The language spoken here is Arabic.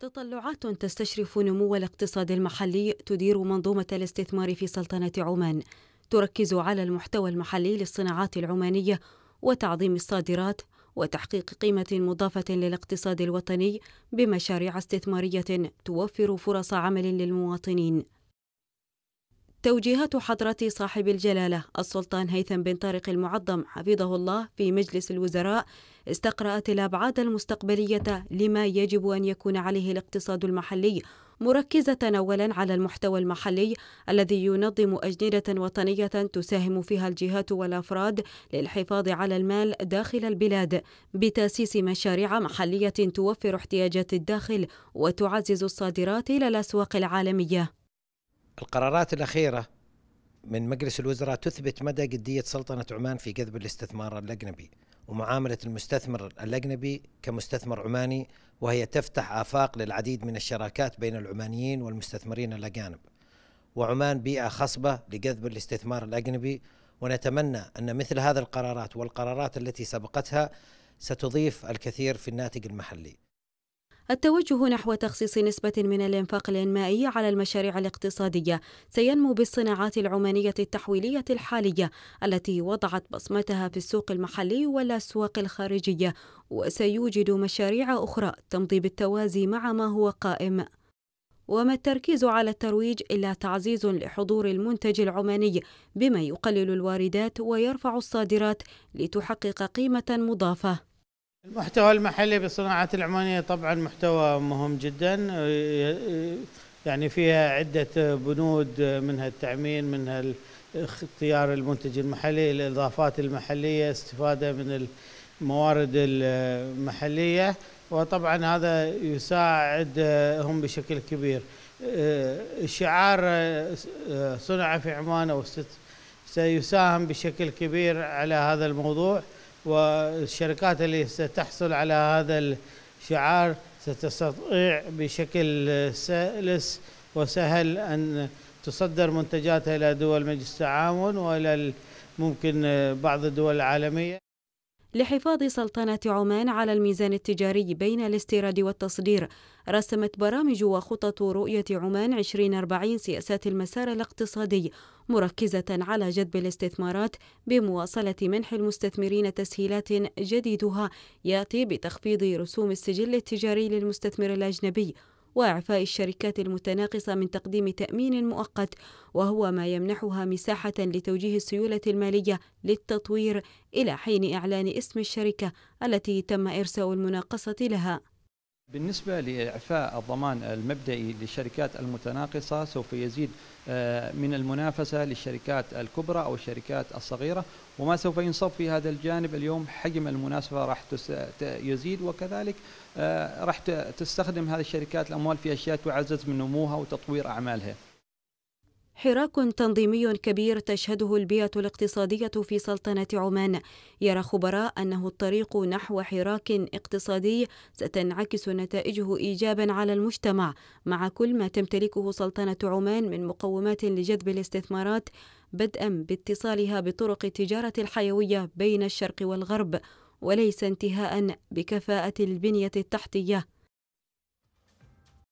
تطلعات تستشرف نمو الاقتصاد المحلي تدير منظومة الاستثمار في سلطنة عمان تركز على المحتوى المحلي للصناعات العمانية وتعظيم الصادرات وتحقيق قيمة مضافة للاقتصاد الوطني بمشاريع استثمارية توفر فرص عمل للمواطنين توجيهات حضرة صاحب الجلالة السلطان هيثم بن طارق المعظم حفظه الله في مجلس الوزراء استقرأت الأبعاد المستقبلية لما يجب أن يكون عليه الاقتصاد المحلي مركزة أولا على المحتوى المحلي الذي ينظم أجندة وطنية تساهم فيها الجهات والأفراد للحفاظ على المال داخل البلاد بتأسيس مشاريع محلية توفر احتياجات الداخل وتعزز الصادرات إلى الأسواق العالمية القرارات الأخيرة من مجلس الوزراء تثبت مدى جدية سلطنة عمان في جذب الاستثمار الأجنبي ومعاملة المستثمر الأجنبي كمستثمر عماني وهي تفتح آفاق للعديد من الشراكات بين العمانيين والمستثمرين الأجانب وعمان بيئة خصبة لجذب الاستثمار الأجنبي ونتمنى أن مثل هذه القرارات والقرارات التي سبقتها ستضيف الكثير في الناتج المحلي التوجه نحو تخصيص نسبة من الإنفاق الإنمائي على المشاريع الاقتصادية سينمو بالصناعات العمانية التحويلية الحالية التي وضعت بصمتها في السوق المحلي والأسواق الخارجية وسيوجد مشاريع أخرى تمضي بالتوازي مع ما هو قائم وما التركيز على الترويج إلا تعزيز لحضور المنتج العماني بما يقلل الواردات ويرفع الصادرات لتحقق قيمة مضافة المحتوى المحلي بصناعة العمانية طبعا محتوى مهم جدا يعني فيها عدة بنود منها التعمين منها اختيار المنتج المحلي الإضافات المحلية استفادة من الموارد المحلية وطبعا هذا يساعدهم بشكل كبير الشعار صنع في عمان أو سيساهم بشكل كبير على هذا الموضوع والشركات اللي ستحصل على هذا الشعار ستستطيع بشكل سلس وسهل أن تصدر منتجاتها إلى دول مجلس التعاون وإلى ممكن بعض الدول العالمية لحفاظ سلطنة عمان على الميزان التجاري بين الاستيراد والتصدير رسمت برامج وخطط رؤية عمان 2040 سياسات المسار الاقتصادي مركزة على جذب الاستثمارات بمواصلة منح المستثمرين تسهيلات جديدها يأتي بتخفيض رسوم السجل التجاري للمستثمر الأجنبي وإعفاء الشركات المتناقصة من تقديم تأمين مؤقت وهو ما يمنحها مساحة لتوجيه السيولة المالية للتطوير إلى حين إعلان اسم الشركة التي تم إرساء المناقصة لها بالنسبة لإعفاء الضمان المبدئي للشركات المتناقصة سوف يزيد آه، من المنافسة للشركات الكبرى أو الشركات الصغيرة وما سوف ينصب في هذا الجانب اليوم حجم المناسبة راح يزيد وكذلك آه، راح تستخدم هذه الشركات الأموال في أشياء تعزز من نموها وتطوير أعمالها حراك تنظيمي كبير تشهده البيئة الاقتصادية في سلطنة عمان يرى خبراء أنه الطريق نحو حراك اقتصادي ستنعكس نتائجه إيجابا على المجتمع مع كل ما تمتلكه سلطنة عمان من مقومات لجذب الاستثمارات بدءا باتصالها بطرق التجارة الحيوية بين الشرق والغرب وليس انتهاء بكفاءة البنية التحتية